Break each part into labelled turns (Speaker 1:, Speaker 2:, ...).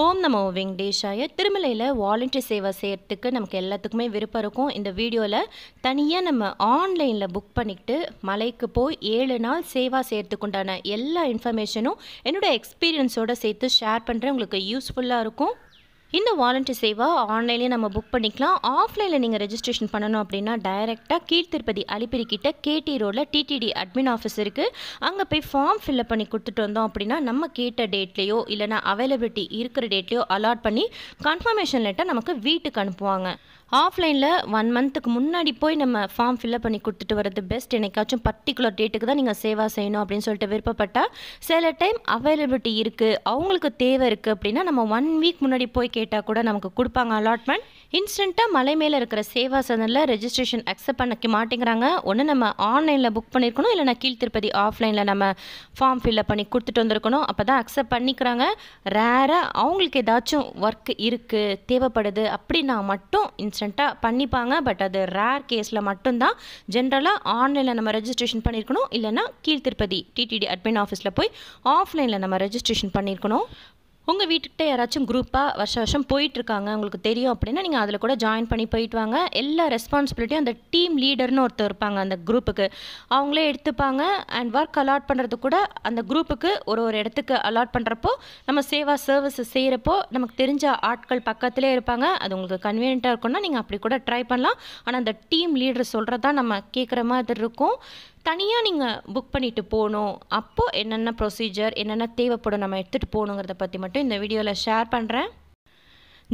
Speaker 1: home நம்ம வெங்கடேஷாய திருமலையில் வாலண்டியர் சேவை செய்கிறதுக்கு நமக்கு எல்லாத்துக்குமே விருப்பம் இருக்கும் இந்த வீடியோவில் தனியாக நம்ம ஆன்லைனில் புக் பண்ணிக்கிட்டு மலைக்கு போய் ஏழு நாள் சேவா செய்கிறதுக்குண்டான உண்டான எல்லா இன்ஃபர்மேஷனும் என்னோடய எக்ஸ்பீரியன்ஸோடு சேர்த்து ஷேர் பண்ணுறேன் உங்களுக்கு யூஸ்ஃபுல்லாக இருக்கும் இந்த வாலண்டியர் சேவை ஆன்லைன்லேயே நம்ம புக் பண்ணிக்கலாம் ஆஃப்லைனில் நீங்கள் ரெஜிஸ்ட்ரேஷன் பண்ணணும் அப்படின்னா டைரெக்டாக கீழ்த்திருப்பதி அலிப்பிரிக்கிட்ட கேடி ரோடில் டிடிடி அட்மின் ஆஃபீஸ் இருக்குது அங்கே போய் ஃபார்ம் ஃபில்அப் பண்ணி கொடுத்துட்டு வந்தோம் அப்படின்னா நம்ம கேட்ட டேட்லேயோ இல்லைனா அவைலபிலிட்டி இருக்கிற டேட்லேயோ அலாட் பண்ணி கன்ஃபர்மேஷன் லெட்டர் நமக்கு வீட்டுக்கு அனுப்புவாங்க ஆஃப்லைனில் ஒன் மந்த்துக்கு முன்னாடி போய் நம்ம ஃபார்ம் ஃபில்அப் பண்ணி கொடுத்துட்டு வரது பெஸ்ட் என்னைக்காச்சும் பர்டிகுலர் டேட்டுக்கு தான் நீங்கள் சேவா செய்யணும் அப்படின்னு சொல்லிட்டு விருப்பப்பட்டால் சில டைம் அவைலபிலிட்டி இருக்குது அவங்களுக்கு தேவை இருக்குது அப்படின்னா நம்ம ஒன் வீக் முன்னாடி போய் கேட்டால் கூட நமக்கு கொடுப்பாங்க அலாட்மெண்ட் இன்ஸ்டண்ட்டாக மலை மேலே இருக்கிற சேவா சதனில் ரெஜிஸ்ட்ரேஷன் அக்செப்ட் பண்ணிக்க மாட்டேங்கிறாங்க ஒன்று நம்ம ஆன்லைனில் புக் பண்ணியிருக்கணும் இல்லைனா கீழ் திருப்பதி ஆஃப்லைனில் நம்ம ஃபார்ம் ஃபில்அப் பண்ணி கொடுத்துட்டு வந்திருக்கணும் அப்போ தான் அக்செப்ட் பண்ணிக்கிறாங்க ரேராக அவங்களுக்கு ஏதாச்சும் ஒர்க் இருக்குது தேவைப்படுது அப்படின்னா மட்டும் இன்ஸ்ட் இன்ஸ்டண்ட்டாக பண்ணிப்பாங்க பட் அது ரேர் கேஸில் மட்டும்தான் ஜென்ரலாக ஆன்லைனில் நம்ம ரெஜிஸ்ட்ரேஷன் பண்ணியிருக்கணும் இல்லைனா கீழ்த்திருப்பதி டிடிடி அட்மின் ஆஃபீஸில் போய் ஆஃப்லைனில் நம்ம ரெஜிஸ்ட்ரேஷன் பண்ணியிருக்கணும் உங்கள் வீட்டுக்கிட்ட யாராச்சும் குரூப்பாக வருஷ வருஷம் போயிட்டுருக்காங்க உங்களுக்கு தெரியும் அப்படின்னா நீங்கள் அதில் கூட ஜாயின் பண்ணி போயிட்டு வாங்க எல்லா ரெஸ்பான்சிபிலிட்டியும் அந்த டீம் லீடர்னு ஒருத்தர் இருப்பாங்க அந்த குரூப்புக்கு அவங்களே எடுத்துப்பாங்க அண்ட் ஒர்க் அலாட் பண்ணுறது கூட அந்த குரூப்புக்கு ஒரு ஒரு இடத்துக்கு அலாட் பண்ணுறப்போ நம்ம சேவா சர்வீஸஸ் செய்கிறப்போ நமக்கு தெரிஞ்ச ஆட்கள் பக்கத்திலே இருப்பாங்க அது உங்களுக்கு கன்வீனியண்ட்டாக இருக்கும்னா நீங்கள் அப்படி கூட ட்ரை பண்ணலாம் ஆனால் அந்த டீம் லீடர் சொல்கிறது தான் நம்ம கேட்குற மாதிரி இருக்கும் தனியாக நீங்கள் புக் பண்ணிவிட்டு போகணும் அப்போது என்னென்ன ப்ரொசீஜர் என்னென்ன தேவைப்படும் நம்ம எடுத்துகிட்டு போகணுங்கிறத பற்றி மட்டும் இந்த வீடியோவில் ஷேர் பண்ணுறேன்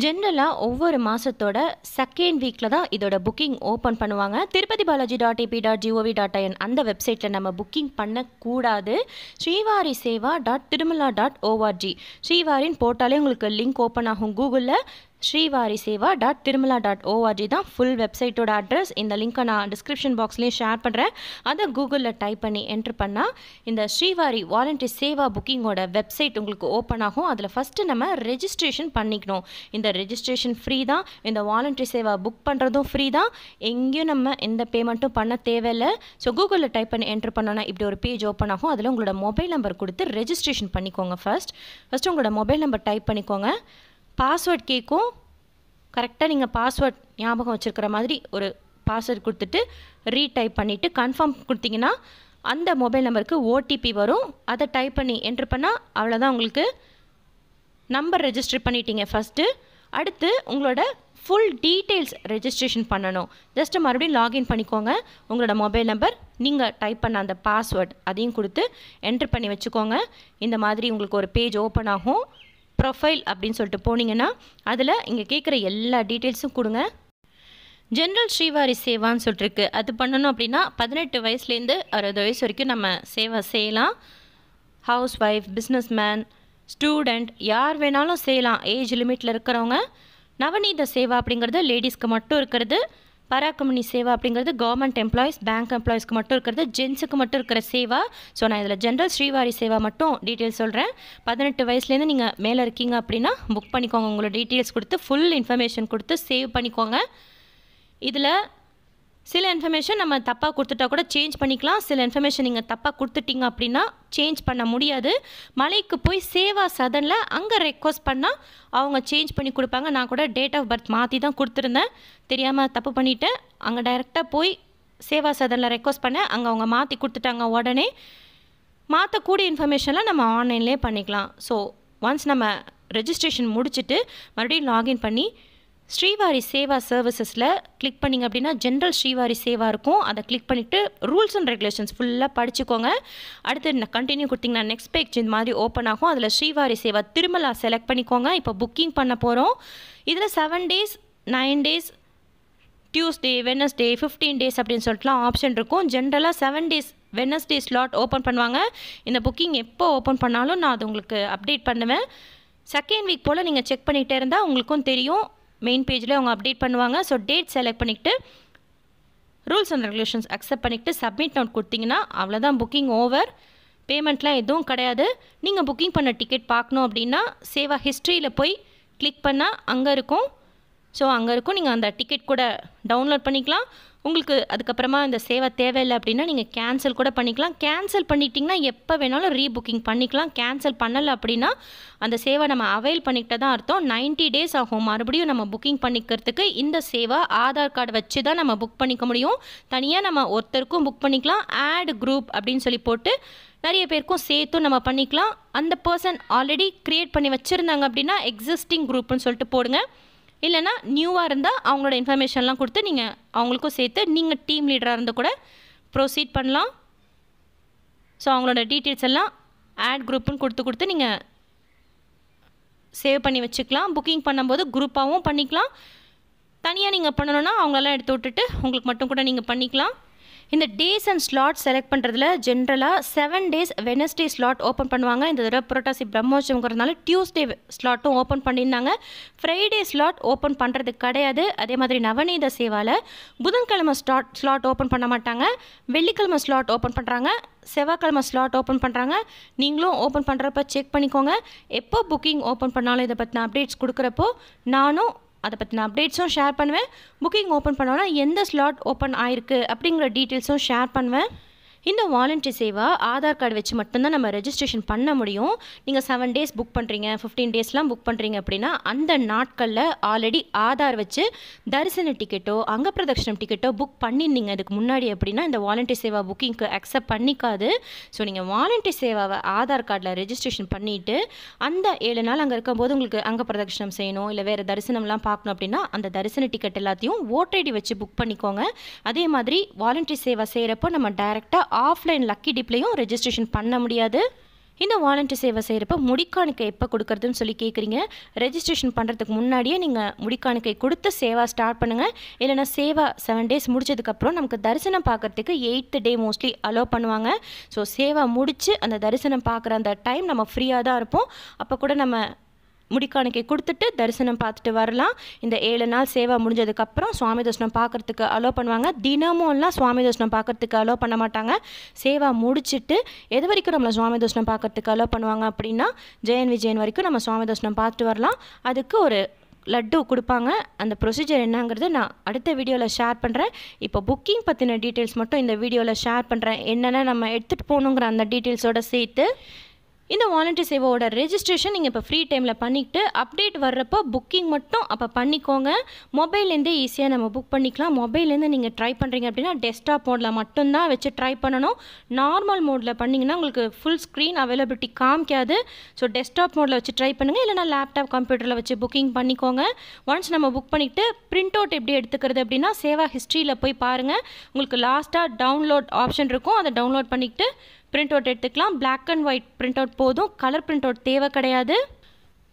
Speaker 1: ஜென்ரலாக ஒவ்வொரு மாதத்தோட செகண்ட் வீக்கில் தான் இதோட புக்கிங் ஓப்பன் பண்ணுவாங்க Tirupati Balaji dot AP dot GOV dot IN அந்த வெப்சைட்டில் நம்ம புக்கிங் பண்ணக்கூடாது Srivari seva dot Tirumala dot ORG ஸ்ரீவாரின் போட்டாலே உங்களுக்கு லிங்க் ஓப்பன் ஆகும் கூகுளில் Srivari seva dot Tirumala dot ORG தான் ஃபுல் வெப்சைட்டோட அட்ரஸ் இந்த லிங்க்கை நான் டிஸ்கிரிப்ஷன் பாக்ஸ்லேயும் ஷேர் பண்ணுறேன் அதை கூகுளில் டைப் பண்ணி என்ட்ரு பண்ணால் இந்த ஸ்ரீவாரி வாலண்டரி சேவா புக்கிங்கோட வெப்சைட் உங்களுக்கு ஓப்பன் ஆகும் அதில் ஃபஸ்ட்டு நம்ம ரெஜிஸ்ட்ரேஷன் பண்ணிக்கணும் இந்த ரெஜிஸ்ட்ரேஷன் ஃப்ரீ தான் இந்த வாலண்டரி சேவா புக் பண்ணுறதும் ஃப்ரீ தான் எங்கேயும் நம்ம எந்த பேமெண்ட்டும் பண்ண தேவையில்லை ஸோ கூகுளில் டைப் பண்ணி என்ட்ரு பண்ணோன்னா இப்படி ஒரு பேஜ் ஓப்பன் ஆகும் அதில் உங்களோட மொபைல் நம்பர் கொடுத்து ரெஜிஸ்ட்ரேஷன் பண்ணிக்கோங்க ஃபஸ்ட் ஃபஸ்ட்டு உங்களோட மொபைல் நம்பர் டைப் பண்ணிக்கோங்க பாஸ்வேர்ட் கேட்கும் கரெக்டாக நீங்கள் பாஸ்வேர்ட் ஞாபகம் வச்சுருக்கிற மாதிரி ஒரு பாஸ்வேர்ட் கொடுத்துட்டு ரீடைப் பண்ணிவிட்டு கன்ஃபார்ம் கொடுத்தீங்கன்னா அந்த மொபைல் நம்பருக்கு ஓடிபி வரும் அதை டைப் பண்ணி என்ட்ரு பண்ணால் அவ்வளோதான் உங்களுக்கு நம்பர் ரெஜிஸ்டர் பண்ணிட்டீங்க ஃபஸ்ட்டு அடுத்து உங்களோட ஃபுல் டீட்டெயில்ஸ் ரெஜிஸ்ட்ரேஷன் பண்ணணும் ஜஸ்ட்டு மறுபடியும் லாகின் பண்ணிக்கோங்க உங்களோட மொபைல் நம்பர் நீங்கள் டைப் பண்ண அந்த பாஸ்வேர்ட் அதையும் கொடுத்து என்ட்ரு பண்ணி வச்சுக்கோங்க இந்த மாதிரி உங்களுக்கு ஒரு பேஜ் ஓப்பன் ஆகும் ப்ரொஃபைல் அப்படின்னு சொல்லிட்டு போனீங்கன்னா அதில் இங்கே கேட்குற எல்லா டீட்டெயில்ஸும் கொடுங்க ஜென்ரல் ஸ்ரீவாரி சேவான்னு சொல்லிட்டுருக்கு அது பண்ணணும் அப்படின்னா பதினெட்டு வயசுலேருந்து அறுபது வயசு வரைக்கும் நம்ம சேவை செய்யலாம் housewife businessman student யார் வேணாலும் செய்யலாம் ஏஜ் லிமிட்டில் இருக்கிறவங்க நவநீத சேவா அப்படிங்கிறது லேடிஸ்க்கு மட்டும் இருக்கிறது பாரா சேவா அப்படிங்கிறது கவர்மெண்ட் எம்ப்ளாயிஸ் பேங்க் எம்ப்ளாயிஸ்க்கு மட்டும் இருக்கிறது ஜென்ஸுக்கு மட்டும் இருக்கிற சேவா ஸோ நான் இதில் ஜென்ரல் ஸ்ரீவாரி சேவா மட்டும் டீட்டெயில்ஸ் சொல்கிறேன் பதினெட்டு வயசுலேருந்து நீங்கள் மேலே இருக்கீங்க அப்படின்னா புக் பண்ணிக்கோங்க உங்களோட டீட்டெயில்ஸ் கொடுத்து ஃபுல் இன்ஃபர்மேஷன் கொடுத்து சேவ் பண்ணிக்கோங்க இதில் சில இன்ஃபர்மேஷன் நம்ம தப்பாக கொடுத்துட்டா கூட சேஞ்ச் பண்ணிக்கலாம் சில இன்ஃபர்மேஷன் நீங்கள் தப்பாக கொடுத்துட்டீங்க அப்படின்னா சேஞ்ச் பண்ண முடியாது மலைக்கு போய் சேவா சதனில் அங்கே ரெக்வஸ்ட் பண்ணால் அவங்க சேஞ்ச் பண்ணி கொடுப்பாங்க நான் கூட டேட் ஆஃப் பர்த் மாற்றி தான் கொடுத்துருந்தேன் தெரியாமல் தப்பு பண்ணிவிட்டேன் அங்கே டைரெக்டாக போய் சேவா சதனில் ரெக்வஸ்ட் பண்ணேன் அங்கே அவங்க மாற்றி கொடுத்துட்டாங்க உடனே மாற்றக்கூடிய இன்ஃபர்மேஷன்லாம் நம்ம ஆன்லைன்லேயே பண்ணிக்கலாம் ஸோ ஒன்ஸ் நம்ம ரெஜிஸ்ட்ரேஷன் முடிச்சுட்டு மறுபடியும் லாகின் பண்ணி ஸ்ரீவாரி சேவா சர்வீசஸில் கிளிக் பண்ணிங்க அப்படின்னா ஜென்ரல் ஸ்ரீவாரி சேவா இருக்கும் அதை கிளிக் பண்ணிவிட்டு ரூல்ஸ் அண்ட் ரெகுலேஷன்ஸ் ஃபுல்லாக படிச்சுக்கோங்க அடுத்து கண்டினியூ கொடுத்திங்கன்னா நெக்ஸ்ட் பேஜ் இந்த மாதிரி ஓப்பன் ஆகும் அதில் ஸ்ரீவாரி சேவா திருமலா செலக்ட் பண்ணிக்கோங்க இப்போ புக்கிங் பண்ண போகிறோம் இதில் seven days nine days Tuesday Wednesday fifteen days அப்படின்னு சொல்லிட்டுலாம் ஆப்ஷன் இருக்கும் ஜென்ரலாக seven days Wednesday slot open பண்ணுவாங்க இந்த புக்கிங் எப்போ ஓப்பன் பண்ணாலும் நான் அது உங்களுக்கு அப்டேட் பண்ணுவேன் செகண்ட் வீக் போல் நீங்கள் செக் பண்ணிகிட்டே இருந்தால் உங்களுக்கும் தெரியும் மெயின் பேஜில் அவங்க அப்டேட் பண்ணுவாங்க ஸோ டேட் செலக்ட் பண்ணிக்கிட்டு ரூல்ஸ் அண்ட் ரெகுலேஷன்ஸ் அக்செப்ட் பண்ணிவிட்டு சப்மிட் நோட் கொடுத்தீங்கன்னா அவ்வளோதான் புக்கிங் ஓவர் பேமெண்ட்லாம் எதுவும் கிடையாது நீங்கள் புக்கிங் பண்ண டிக்கெட் பார்க்கணும் அப்படின்னா சேவா ஹிஸ்ட்ரியில் போய் கிளிக் பண்ணால் அங்கே இருக்கும் ஸோ அங்கே இருக்கும் நீங்கள் அந்த டிக்கெட் கூட டவுன்லோட் பண்ணிக்கலாம் உங்களுக்கு அதுக்கப்புறமா இந்த சேவை தேவையில்லை அப்படின்னா நீங்கள் கேன்சல் கூட பண்ணிக்கலாம் கேன்சல் பண்ணிட்டிங்கன்னா எப்போ வேணாலும் ரீபுக்கிங் பண்ணிக்கலாம் கேன்சல் பண்ணலை அப்படின்னா அந்த சேவை நம்ம அவைல் பண்ணிக்கிட்ட தான் அர்த்தம் நைன்ட்டி டேஸ் ஆகும் மறுபடியும் நம்ம புக்கிங் பண்ணிக்கிறதுக்கு இந்த சேவை ஆதார் கார்டு வச்சு தான் நம்ம புக் பண்ணிக்க முடியும் தனியாக நம்ம ஒருத்தருக்கும் புக் பண்ணிக்கலாம் ஆட் குரூப் அப்படின்னு சொல்லி போட்டு நிறைய பேருக்கும் சேர்த்தும் நம்ம பண்ணிக்கலாம் அந்த பர்சன் ஆல்ரெடி க்ரியேட் பண்ணி வச்சுருந்தாங்க அப்படின்னா எக்ஸிஸ்டிங் குரூப்னு சொல்லிட்டு போடுங்க இல்லைனா நியூவாக இருந்தால் அவங்களோட இன்ஃபர்மேஷன்லாம் கொடுத்து நீங்கள் அவங்களுக்கும் சேர்த்து நீங்கள் டீம் லீடராக இருந்து கூட ப்ரொசீட் பண்ணலாம் ஸோ அவங்களோட டீட்டெயில்ஸ் எல்லாம் ஆட் குரூப்புன்னு கொடுத்து கொடுத்து நீங்கள் சேவ் பண்ணி வச்சுக்கலாம் புக்கிங் பண்ணும்போது குரூப்பாகவும் பண்ணிக்கலாம் தனியாக நீங்கள் பண்ணணுன்னா அவங்களெல்லாம் எடுத்து விட்டுட்டு உங்களுக்கு மட்டும் கூட நீங்கள் பண்ணிக்கலாம் இந்த டேஸ் அண்ட் ஸ்லாட் செலக்ட் பண்ணுறதுல ஜென்ரலாக seven days Wednesday slot open பண்ணுவாங்க இந்த தடவை புரோட்டாசி பிரம்மோற்சவங்கிறதுனால டியூஸ்டே ஸ்லாட்டும் ஓப்பன் பண்ணியிருந்தாங்க ஃப்ரைடே ஸ்லாட் ஓப்பன் பண்ணுறது கிடையாது அதே மாதிரி நவநீத சேவாவில் புதன்கிழமை ஸ்லாட் ஸ்லாட் ஓப்பன் பண்ண மாட்டாங்க வெள்ளிக்கிழமை ஸ்லாட் ஓப்பன் பண்ணுறாங்க செவ்வாய்க்கிழமை ஸ்லாட் ஓப்பன் பண்ணுறாங்க நீங்களும் ஓப்பன் பண்ணுறப்ப செக் பண்ணிக்கோங்க எப்போ புக்கிங் ஓப்பன் பண்ணாலும் இதை பற்றின அப்டேட்ஸ் கொடுக்குறப்போ நானும் அதை பற்றின அப்டேட்ஸும் ஷேர் பண்ணுவேன் புக்கிங் ஓப்பன் பண்ணோன்னா எந்த ஸ்லாட் ஓப்பன் ஆயிருக்கு அப்படிங்கிற டீட்டெயில்ஸும் ஷேர் பண்ணுவேன் இந்த வாலண்டரி சேவா ஆதார் கார்டு வச்சு மட்டும்தான் நம்ம ரெஜிஸ்ட்ரேஷன் பண்ண முடியும் நீங்கள் செவன் டேஸ் புக் பண்ணுறீங்க ஃபிஃப்டீன் டேஸ்லாம் புக் பண்ணுறீங்க அப்படின்னா அந்த நாட்களில் ஆல்ரெடி ஆதார் வச்சு தரிசன டிக்கெட்டோ அங்க டிக்கெட்டோ புக் பண்ணியிருந்தீங்க இதுக்கு முன்னாடி அப்படின்னா இந்த வாலண்டரி சேவா புக்கிங்க்கு அக்செப்ட் பண்ணிக்காது ஸோ நீங்கள் வாலண்டரி சேவாவை ஆதார் கார்டில் ரெஜிஸ்ட்ரேஷன் பண்ணிவிட்டு அந்த ஏழு நாள் அங்கே இருக்கும்போது உங்களுக்கு அங்க செய்யணும் இல்லை வேறு தரிசனம்லாம் பார்க்கணும் அப்படின்னா அந்த தரிசன டிக்கெட் எல்லாத்தையும் ஓட்டர் ஐடி வச்சு புக் பண்ணிக்கோங்க அதே மாதிரி வாலண்டரி சேவை செய்கிறப்போ நம்ம டைரெக்டாக ஆஃப்லைன் லக்கி டிப்லேயும் ரெஜிஸ்ட்ரேஷன் பண்ண முடியாது இந்த வாலண்டரி சேவை செய்கிறப்ப முடிக்காணிக்கை எப்போ கொடுக்குறதுன்னு சொல்லி கேட்குறீங்க ரெஜிஸ்ட்ரேஷன் பண்ணுறதுக்கு முன்னாடியே நீங்கள் முடிக்காணிக்கை கொடுத்து சேவா ஸ்டார்ட் பண்ணுங்கள் இல்லைனா சேவா செவன் டேஸ் முடிச்சதுக்கப்புறம் நமக்கு தரிசனம் பார்க்குறதுக்கு எயித்து டே மோஸ்ட்லி அலோவ் பண்ணுவாங்க ஸோ சேவா முடித்து அந்த தரிசனம் பார்க்குற அந்த டைம் நம்ம ஃப்ரீயாக தான் இருப்போம் அப்போ கூட நம்ம முடிக்காணிக்கை கொடுத்துட்டு தரிசனம் பார்த்துட்டு வரலாம் இந்த ஏழு நாள் சேவை முடிஞ்சதுக்கப்புறம் சுவாமி தரிசனம் பார்க்குறதுக்கு அலோவ் பண்ணுவாங்க தினமும் எல்லாம் சுவாமி தரிசனம் பார்க்குறதுக்கு அலோவ் பண்ண மாட்டாங்க சேவா முடிச்சுட்டு எது வரைக்கும் நம்மளை சுவாமி தரிசனம் பார்க்குறதுக்கு அலோவ் பண்ணுவாங்க அப்படின்னா ஜெயன் விஜயன் வரைக்கும் நம்ம சுவாமி தரிசனம் பார்த்துட்டு வரலாம் அதுக்கு ஒரு லட்டு கொடுப்பாங்க அந்த ப்ரொசீஜர் என்னங்கிறது நான் அடுத்த வீடியோவில் ஷேர் பண்ணுறேன் இப்போ புக்கிங் பற்றின டீட்டெயில்ஸ் மட்டும் இந்த வீடியோவில் ஷேர் பண்ணுறேன் என்னென்ன நம்ம எடுத்துகிட்டு போகணுங்கிற அந்த டீட்டெயில்ஸோடு சேர்த்து இந்த வாலண்டியர் சேவோட ரெஜிஸ்ட்ரேஷன் நீங்கள் இப்போ ஃப்ரீ டைமில் பண்ணிக்கிட்டு அப்டேட் வர்றப்போ புக்கிங் மட்டும் அப்போ பண்ணிக்கோங்க மொபைல்லேருந்தே ஈஸியாக நம்ம புக் பண்ணிக்கலாம் மொபைல்லேருந்து நீங்கள் ட்ரை பண்ணுறீங்க அப்படின்னா டெஸ்க்டாப் மோடில் மட்டும்தான் வச்சு ட்ரை பண்ணணும் நார்மல் மோடில் பண்ணிங்கன்னா உங்களுக்கு ஃபுல் ஸ்க்ரீன் அவைலபிலிட்டி காமிக்காது ஸோ டெஸ்க்டாப் மோடில் வச்சு ட்ரை பண்ணுங்கள் இல்லைனா லேப்டாப் கம்ப்யூட்டரில் வச்சு புக்கிங் பண்ணிக்கோங்க ஒன்ஸ் நம்ம புக் பண்ணிவிட்டு பிரிண்ட் அவுட் எப்படி எடுத்துக்கிறது அப்படின்னா சேவா ஹிஸ்ட்ரியில் போய் பாருங்கள் உங்களுக்கு லாஸ்ட்டாக டவுன்லோட் ஆப்ஷன் இருக்கும் அதை டவுன்லோட் பண்ணிக்கிட்டு பிரிண்ட் அவுட் எடுத்துக்கலாம் black and white print out போதும் கலர் பிரிண்ட் அவுட் தேவை கிடையாது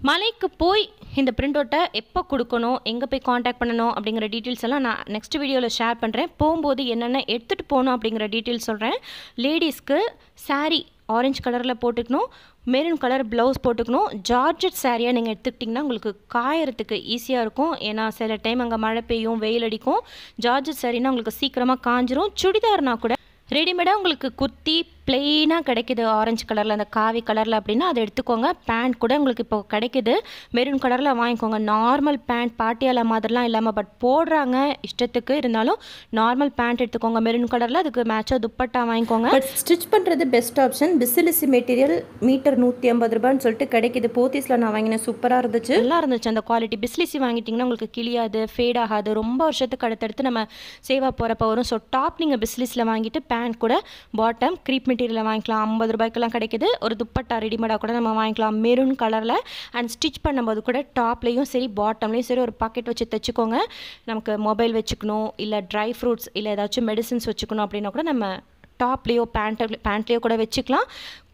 Speaker 1: மலைக்கு போய் இந்த பிரிண்ட் அவுட்டை எப்போ கொடுக்கணும் எங்கே போய் காண்டாக்ட் பண்ணணும் அப்படிங்கிற டீட்டெயில்ஸ் எல்லாம் நான் நெக்ஸ்ட் வீடியோவில் ஷேர் பண்ணுறேன் போகும்போது என்னென்ன எடுத்துகிட்டு போகணும் அப்படிங்கிற டீட்டெயில்ஸ் சொல்கிறேன் லேடிஸ்க்கு சாரீ ஆரஞ்சு கலரில் போட்டுக்கணும் மெரூன் கலர் ப்ளவுஸ் போட்டுக்கணும் ஜார்ஜட் சாரியாக நீங்கள் எடுத்துக்கிட்டிங்கன்னா உங்களுக்கு காயறதுக்கு ஈஸியாக இருக்கும் ஏன்னா சில டைம் அங்கே மழை பெய்யும் வெயில் அடிக்கும் ஜார்ஜட் சாரின்னா உங்களுக்கு சீக்கிரமாக காஞ்சிரும் சுடிதார்னா கூட ரெடிமேடாக உங்களுக்கு குத்தி பிளெயினாக கிடைக்கிது ஆரஞ்சு கலரில் அந்த காவி கலரில் அப்படின்னா அதை எடுத்துக்கோங்க பேண்ட் கூட உங்களுக்கு இப்போ கிடைக்கிது மெரூன் கலரில் வாங்கிக்கோங்க நார்மல் பேண்ட் பாட்டியால் மாதிரிலாம் இல்லாமல் பட் போடுறாங்க இஷ்டத்துக்கு இருந்தாலும் நார்மல் பேண்ட் எடுத்துக்கோங்க மெரூன் கலரில் அதுக்கு மேட்சாக துப்பட்டா வாங்கிக்கோங்க ஸ்டிச் பண்ணுறது பெஸ்ட் ஆப்ஷன் பிசிலிசி மெட்டீரியல் மீட்டர் நூற்றி ஐம்பது ரூபான்னு சொல்லிட்டு கிடைக்கிது போத்தீஸில் நான் வாங்கினேன் சூப்பராக இருந்துச்சு நல்லா இருந்துச்சு அந்த குவாலிட்டி பிஸ்லிசி வாங்கிட்டிங்கன்னா உங்களுக்கு கிளியாது ஃபேட் ஆகாது ரொம்ப வருஷத்துக்கு அடுத்தடுத்து நம்ம சேவாக போகிறப்ப வரும் ஸோ டாப் நீங்கள் பிஸ்லிஸில் வாங்கிட்டு பேண்ட் கூட பாட்டம் க்ரீப் மெட்டீரியல் மெட்டீரியலில் வாங்கிக்கலாம் ஐம்பது ரூபாய்க்கெல்லாம் கிடைக்கிது ஒரு துப்பட்டா ரெடிமேடாக கூட நம்ம வாங்கிக்கலாம் மெரூன் கலரில் அண்ட் ஸ்டிச் பண்ணும்போது கூட டாப்லேயும் சரி பாட்டம்லேயும் சரி ஒரு பாக்கெட் வச்சு தைச்சிக்கோங்க நமக்கு மொபைல் வச்சுக்கணும் இல்லை ட்ரை ஃப்ரூட்ஸ் இல்லை ஏதாச்சும் மெடிசின்ஸ் வச்சுக்கணும் அப்படின்னா கூட நம்ம டாப்லேயோ பேண்ட்டு பேண்ட்லேயோ கூட வச்சுக்கலாம்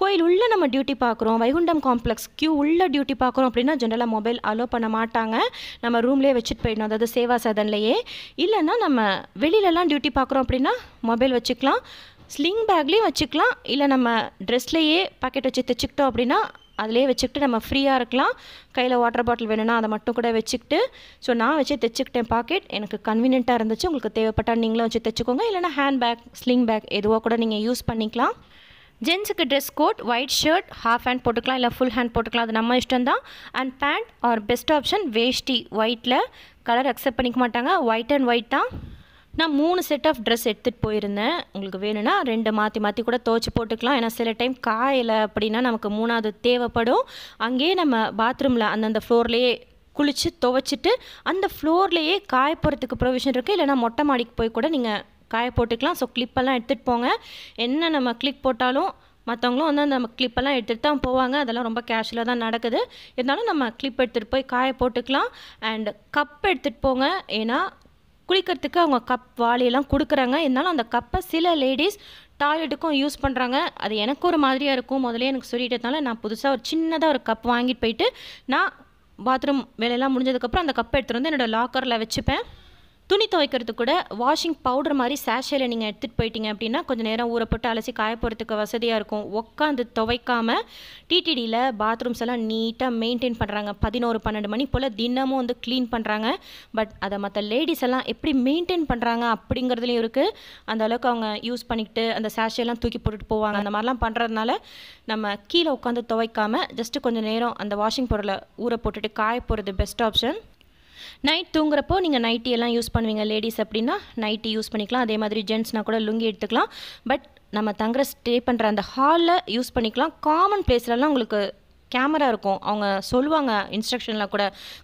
Speaker 1: கோயில் உள்ளே நம்ம டியூட்டி பார்க்குறோம் வைகுண்டம் காம்ப்ளெக்ஸ் கியூ உள்ளே டியூட்டி பார்க்குறோம் அப்படின்னா ஜென்ரலாக மொபைல் அலோவ் பண்ண மாட்டாங்க நம்ம ரூம்லேயே வச்சுட்டு போயிடணும் அதாவது சேவா சதன்லேயே இல்லைன்னா நம்ம வெளியிலலாம் டியூட்டி பார்க்குறோம் அப்படின்னா மொபைல் வச்சுக்கலாம் ஸ்லிங் பேக்லேயும் வச்சுக்கலாம் இல்லை நம்ம ட்ரெஸ்லேயே பாக்கெட் வச்சு தைச்சிக்கிட்டோம் அப்படின்னா அதுலேயே வச்சுக்கிட்டு நம்ம ஃப்ரீயாக இருக்கலாம் கையில் வாட்டர் பாட்டில் வேணும்னா அதை மட்டும் கூட வச்சுக்கிட்டு ஸோ நான் வச்சு தைச்சிக்கிட்டேன் பாக்கெட் எனக்கு கன்வீனியண்ட்டாக இருந்துச்சு உங்களுக்கு தேவைப்பட்டால் நீங்களும் வச்சு தைச்சிக்கோங்க இல்லைனா ஹேண்ட் பேக் ஸ்லிங் பேக் எதுவாக கூட நீங்கள் யூஸ் பண்ணிக்கலாம் ஜென்ஸுக்கு dress code white shirt half hand போட்டுக்கலாம் இல்லை ஃபுல் ஹேண்ட் போட்டுக்கலாம் அது நம்ம இஷ்டம் தான் and pant or best option வேஷ்டி ஒயிட்டில் கலர் அக்செப்ட் பண்ணிக்க மாட்டாங்க ஒயிட் அண்ட் ஒயிட் தான் நான் மூணு செட் ஆஃப் ட்ரெஸ் எடுத்துகிட்டு போயிருந்தேன் உங்களுக்கு வேணும்னா ரெண்டு மாற்றி மாற்றி கூட துவச்சி போட்டுக்கலாம் ஏன்னா சில டைம் காயில் அப்படின்னா நமக்கு மூணாவது தேவைப்படும் அங்கேயே நம்ம பாத்ரூமில் அந்தந்த ஃப்ளோர்லேயே குளித்து துவைச்சிட்டு அந்த ஃப்ளோர்லேயே காய போகிறதுக்கு ப்ரொவிஷன் இருக்குது இல்லைனா மொட்டை மாடிக்கு போய் கூட நீங்கள் காய போட்டுக்கலாம் ஸோ கிளிப்பெல்லாம் எடுத்துகிட்டு போங்க என்ன நம்ம கிளிக் போட்டாலும் மற்றவங்களும் வந்து நம்ம கிளிப்பெல்லாம் எடுத்துகிட்டு தான் போவாங்க அதெல்லாம் ரொம்ப கேஷுவலாக தான் நடக்குது இருந்தாலும் நம்ம கிளிப் எடுத்துகிட்டு போய் காய போட்டுக்கலாம் அண்ட் கப் எடுத்துகிட்டு போங்க ஏன்னா குளிக்கிறதுக்கு அவங்க கப் வாளியெல்லாம் கொடுக்குறாங்க இருந்தாலும் அந்த கப்பை சில லேடிஸ் டாய்லெட்டுக்கும் யூஸ் பண்ணுறாங்க அது எனக்கு ஒரு மாதிரியாக இருக்கும் முதல்ல எனக்கு சொல்லிட்டதுனால நான் புதுசாக ஒரு சின்னதாக ஒரு கப் வாங்கிட்டு போயிட்டு நான் பாத்ரூம் வேலையெல்லாம் முடிஞ்சதுக்கப்புறம் அந்த கப்பை எடுத்துகிட்டு வந்து என்னோடய லாக்கரில் வச்சுப்பேன் துணி துவைக்கிறது கூட வாஷிங் பவுடர் மாதிரி சேஷையில் நீங்கள் எடுத்துகிட்டு போயிட்டீங்க அப்படின்னா கொஞ்சம் நேரம் ஊறப்பட்டு அலசி காய போகிறதுக்கு வசதியாக இருக்கும் உட்காந்து துவைக்காமல் டிடிடியில் பாத்ரூம்ஸ் எல்லாம் நீட்டாக மெயின்டைன் பண்ணுறாங்க பதினோரு பன்னெண்டு மணி போல் தினமும் வந்து க்ளீன் பண்ணுறாங்க பட் அதை மற்ற லேடிஸ் எல்லாம் எப்படி மெயின்டைன் பண்ணுறாங்க அப்படிங்கிறதுலையும் இருக்குது அந்த அளவுக்கு அவங்க யூஸ் பண்ணிக்கிட்டு அந்த சேஷையெல்லாம் தூக்கி போட்டுட்டு போவாங்க அந்த மாதிரிலாம் பண்ணுறதுனால நம்ம கீழே உட்காந்து துவைக்காமல் ஜஸ்ட்டு கொஞ்சம் நேரம் அந்த வாஷிங் பவுடரில் ஊற போட்டுட்டு காய போகிறது பெஸ்ட் ஆப்ஷன் நைட் தூங்குறப்போ நீங்கள் நைட்டி எல்லாம் யூஸ் பண்ணுவீங்க லேடிஸ் அப்படின்னா நைட்டி யூஸ் பண்ணிக்கலாம் அதே மாதிரி ஜென்ட்ஸ்னால் கூட லுங்கி எடுத்துக்கலாம் பட் நம்ம தங்குற ஸ்டே பண்ணுற அந்த ஹாலில் யூஸ் பண்ணிக்கலாம் காமன் பிளேஸ்லலாம் உங்களுக்கு கேமரா இருக்கும் அவங்க சொல்லுவாங்க இன்ஸ்ட்ரக்ஷனில் கூட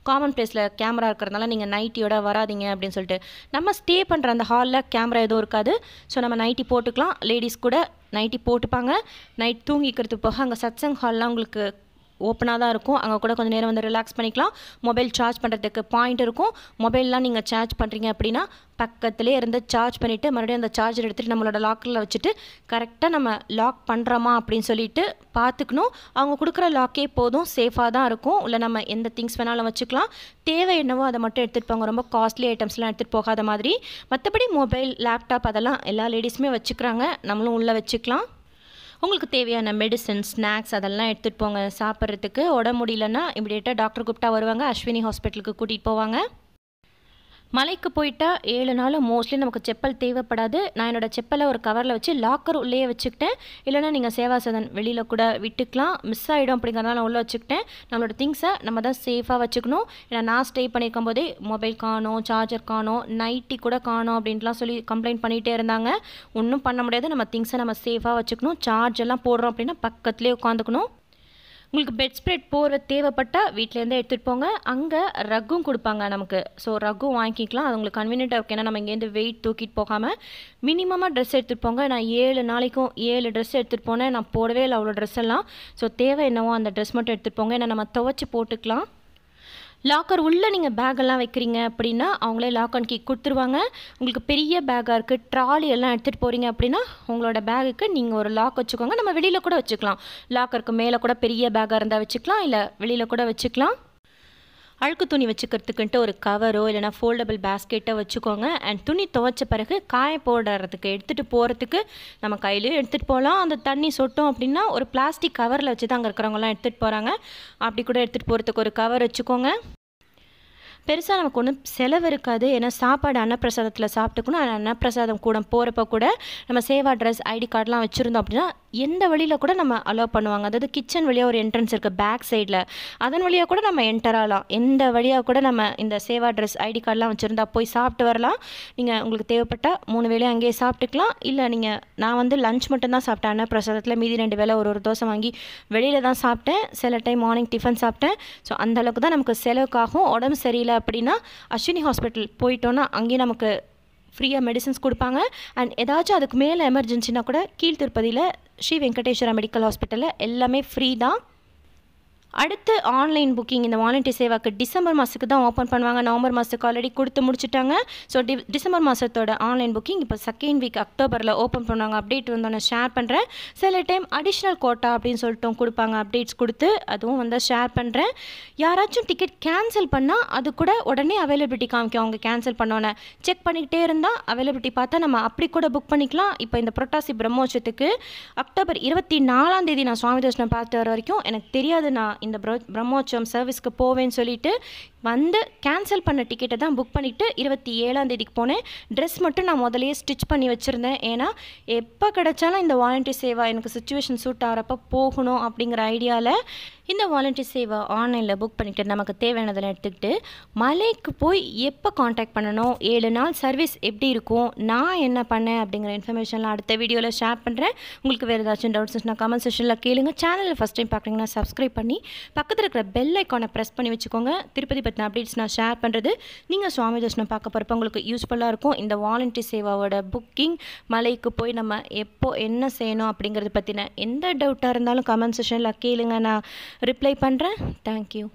Speaker 1: காமன் பிளேஸில் கேமரா இருக்கிறதுனால நீங்கள் நைட்டியோட வராதிங்க அப்படின்னு சொல்லிட்டு நம்ம ஸ்டே பண்ணுற அந்த ஹாலில் கேமரா எதுவும் இருக்காது ஸோ நம்ம நைட்டி போட்டுக்கலாம் லேடிஸ் கூட நைட்டி போட்டுப்பாங்க நைட் தூங்கிக்கிறது போக அங்கே சத்சங் ஹால்லாம் உங்களுக்கு ஓப்பனாக தான் இருக்கும் அங்கே கூட கொஞ்சம் நேரம் வந்து ரிலாக்ஸ் பண்ணிக்கலாம் மொபைல் சார்ஜ் பண்ணுறதுக்கு பாயிண்ட் இருக்கும் மொபைல்லாம் நீங்கள் சார்ஜ் பண்ணுறீங்க அப்படின்னா பக்கத்துலேயே இருந்து சார்ஜ் பண்ணிவிட்டு மறுபடியும் அந்த சார்ஜர் எடுத்துகிட்டு நம்மளோட லாக்கரில் வச்சுட்டு கரெக்டாக நம்ம லாக் பண்ணுறோமா அப்படின்னு சொல்லிட்டு பார்த்துக்கணும் அவங்க கொடுக்குற லாக்கே போதும் சேஃபாக தான் இருக்கும் இல்லை நம்ம எந்த திங்ஸ் வேணாலும் வச்சுக்கலாம் தேவை என்னவோ அதை மட்டும் எடுத்துகிட்டு போங்க ரொம்ப காஸ்ட்லி ஐட்டம்ஸ்லாம் எடுத்துகிட்டு போகாத மாதிரி மற்றபடி மொபைல் லேப்டாப் அதெல்லாம் எல்லா லேடிஸுமே வச்சுக்கிறாங்க நம்மளும் உள்ளே வச்சுக்கலாம் உங்களுக்கு தேவையான மெடிசன் ஸ்நாக்ஸ் அதெல்லாம் எடுத்துகிட்டு போங்க சாப்பிட்றதுக்கு உடம்பு முடியலன்னா இமீடியட்டாக டாக்டர் கூப்பிட்டா வருவாங்க அஸ்வினி ஹாஸ்பிட்டலுக்கு கூட்டிகிட்டு போவாங்க மலைக்கு போயிட்டா ஏழு நாளும் மோஸ்ட்லி நமக்கு செப்பல் தேவைப்படாது நான் என்னோட செப்பலை ஒரு கவரில் வச்சு லாக்கர் உள்ளேயே வச்சுக்கிட்டேன் இல்லைன்னா நீங்கள் சேவா சதன் வெளியில் கூட விட்டுக்கலாம் மிஸ் ஆகிடும் அப்படிங்கிறதால நான் உள்ளே வச்சுக்கிட்டேன் நம்மளோட திங்ஸை நம்ம தான் சேஃபாக வச்சுக்கணும் ஏன்னா நான் ஸ்டே பண்ணியிருக்கும் போதே மொபைல் காணும் சார்ஜர் காணும் நைட்டி கூட காணும் அப்படின்ட்டுலாம் சொல்லி கம்ப்ளைண்ட் பண்ணிகிட்டே இருந்தாங்க ஒன்றும் பண்ண முடியாது நம்ம திங்ஸை நம்ம சேஃபாக வச்சுக்கணும் சார்ஜ் எல்லாம் போடுறோம் அப்படின்னா பக்கத்துலேயே உட்காந்துக்கணும் உங்களுக்கு பெட் ஸ்ப்ரெட் போகிற தேவைப்பட்டால் வீட்டிலேருந்தே எடுத்துகிட்டு போங்க அங்கே ரக்கும் கொடுப்பாங்க நமக்கு ஸோ ரக்கும் வாங்கிக்கலாம் அது உங்களுக்கு கன்வீனியண்ட்டாக இருக்கும் ஏன்னா நம்ம இங்கேருந்து வெயிட் தூக்கிட்டு போகாமல் மினிமமாக ட்ரெஸ் எடுத்துகிட்டு போங்க நான் ஏழு நாளைக்கும் ஏழு ட்ரெஸ் எடுத்துகிட்டு போனேன் நான் போடவே இல்லை அவ்வளோ ட்ரெஸ் எல்லாம் ஸோ தேவை என்னவோ அந்த ட்ரெஸ் மட்டும் எடுத்துகிட்டு போங்க ஏன்னா நம்ம துவச்சி போட்டுக்கலாம் லாக்கர் உள்ளே நீங்கள் பேக்கெல்லாம் வைக்கிறீங்க அப்படின்னா அவங்களே லாக் அண்ட் கீ கொடுத்துருவாங்க உங்களுக்கு பெரிய பேக்காக இருக்குது ட்ராலி எல்லாம் எடுத்துகிட்டு போகிறீங்க அப்படின்னா உங்களோட பேகுக்கு நீங்கள் ஒரு லாக் வச்சுக்கோங்க நம்ம வெளியில் கூட வச்சுக்கலாம் லாக்கருக்கு மேலே கூட பெரிய பேக்காக இருந்தால் வச்சுக்கலாம் இல்லை வெளியில் கூட வச்சுக்கலாம் அழுக்கு துணி வச்சுக்கிறதுக்குன்ட்டு ஒரு கவரோ இல்லைனா ஃபோல்டபுள் பேஸ்கெட்டோ வச்சுக்கோங்க அண்ட் துணி துவைச்ச பிறகு காய போடுறதுக்கு எடுத்துகிட்டு போகிறதுக்கு நம்ம கையிலையும் எடுத்துகிட்டு போகலாம் அந்த தண்ணி சொட்டோம் அப்படின்னா ஒரு பிளாஸ்டிக் கவரில் வச்சு தான் அங்கே இருக்கிறவங்கலாம் எடுத்துகிட்டு போகிறாங்க அப்படி கூட எடுத்துகிட்டு போகிறதுக்கு ஒரு கவர் வச்சுக்கோங்க பெருசாக நமக்கு ஒன்றும் செலவு இருக்காது ஏன்னா சாப்பாடு அன்னப்பிரசாதத்தில் சாப்பிட்டுக்கணும் அன்னப்பிரசாதம் கூட போகிறப்ப கூட நம்ம சேவா ட்ரெஸ் ஐடி கார்டெலாம் வச்சுருந்தோம் அப்படின்னா எந்த வழியில் கூட நம்ம அலோவ் பண்ணுவாங்க அதாவது கிச்சன் வழியாக ஒரு என்ட்ரன்ஸ் இருக்குது பேக் சைடில் அதன் வழியாக கூட நம்ம என்டர் ஆகலாம் எந்த வழியாக கூட நம்ம இந்த சேவா ட்ரெஸ் ஐடி கார்டெலாம் வச்சுருந்தா போய் சாப்பிட்டு வரலாம் நீங்கள் உங்களுக்கு தேவைப்பட்டால் மூணு வேலையும் அங்கேயே சாப்பிட்டுக்கலாம் இல்லை நீங்கள் நான் வந்து லஞ்ச் மட்டும்தான் சாப்பிட்டேன் அண்ணா பிரசாதத்தில் மீதி ரெண்டு வேலை ஒரு ஒரு தோசை வாங்கி வெளியில் தான் சாப்பிட்டேன் சில டைம் மார்னிங் டிஃபன் சாப்பிட்டேன் ஸோ அந்தளவுக்கு தான் நமக்கு செலவுக்காகும் உடம்பு சரியில்லை இல்லை அப்படின்னா அஸ்வினி ஹாஸ்பிட்டல் போயிட்டோன்னா அங்கேயும் நமக்கு ஃப்ரீயாக மெடிசன்ஸ் கொடுப்பாங்க அண்ட் ஏதாச்சும் அதுக்கு மேலே எமர்ஜென்சினா கூட கீழ் திருப்பதியில் ஸ்ரீ வெங்கடேஸ்வரா மெடிக்கல் ஹாஸ்பிட்டலில் எல்லாமே ஃப்ரீ தான் அடுத்து ஆன்லைன் புக்கிங் இந்த வாலண்டியர் சேவாக்கு டிசம்பர் மாதத்துக்கு தான் ஓப்பன் பண்ணுவாங்க நவம்பர் மாதத்துக்கு ஆல்ரெடி கொடுத்து முடிச்சுட்டாங்க ஸோ டி டிசம்பர் மாதத்தோட ஆன்லைன் புக்கிங் இப்போ செகண்ட் வீக் அக்டோபரில் ஓப்பன் பண்ணுவாங்க அப்டேட் வந்து நான் ஷேர் பண்ணுறேன் சில டைம் அடிஷ்னல் கோட்டா அப்படின்னு சொல்லிட்டு கொடுப்பாங்க அப்டேட்ஸ் கொடுத்து அதுவும் வந்து ஷேர் பண்ணுறேன் யாராச்சும் டிக்கெட் கேன்சல் பண்ணால் அது கூட உடனே அவைலபிலிட்டி காமிக்கும் அவங்க கேன்சல் பண்ணோன்னே செக் பண்ணிக்கிட்டே இருந்தால் அவைலபிலிட்டி பார்த்தா நம்ம அப்படி கூட புக் பண்ணிக்கலாம் இப்போ இந்த புரட்டாசி பிரம்மோச்சத்துக்கு அக்டோபர் இருபத்தி நாலாம் தேதி நான் சுவாமி தர்ஷனம் பார்த்து வர வரைக்கும் எனக்கு தெரியாது நான் இந்த பிரம்மோற்சவம் சர்வீஸ்க்கு போவேன்னு சொல்லிட்டு வந்து கேன்சல் பண்ண டிக்கெட்டை தான் புக் பண்ணிவிட்டு இருபத்தி ஏழாம் தேதிக்கு போனேன் ட்ரெஸ் மட்டும் நான் முதலே ஸ்டிச் பண்ணி வச்சுருந்தேன் ஏன்னா எப்போ கிடச்சாலும் இந்த வாலண்டியர் சேவா எனக்கு சுச்சுவேஷன் சூட் ஆகிறப்ப போகணும் அப்படிங்கிற ஐடியாவில் இந்த வாலண்டியர் சேவை ஆன்லைனில் புக் பண்ணிவிட்டு நமக்கு தேவையானதெல்லாம் எடுத்துக்கிட்டு மலைக்கு போய் எப்போ காண்டாக்ட் பண்ணணும் ஏழு நாள் சர்வீஸ் எப்படி இருக்கும் நான் என்ன பண்ணேன் அப்படிங்கிற இன்ஃபர்மேஷன்லாம் அடுத்த வீடியோவில் ஷேர் பண்ணுறேன் உங்களுக்கு வேறு ஏதாச்சும் டவுட்ஸ் நான் கமெண்ட் செஷனில் கேளுங்க சேனலில் ஃபஸ்ட் டைம் பார்க்குறீங்கன்னா சப்ஸ்கிரைப் பண்ணி பக்கத்தில் இருக்கிற பெல் ஐக்கானை ப்ரெஸ் பண்ணி வச்சுக்கோங்க திருப்பதி பற்றின அப்டேட்ஸ் நான் ஷேர் பண்ணுறது நீங்கள் சுவாமி தர்ஷனம் பார்க்க போகிறப்ப உங்களுக்கு யூஸ்ஃபுல்லாக இருக்கும் இந்த வாலண்டியர் சேவாவோட புக்கிங் மலைக்கு போய் நம்ம எப்போ என்ன செய்யணும் அப்படிங்கிறது பற்றின எந்த டவுட்டாக இருந்தாலும் கமெண்ட் செஷனில் கேளுங்க நான் ரிப்ளை பண்ணுறேன் தேங்க்யூ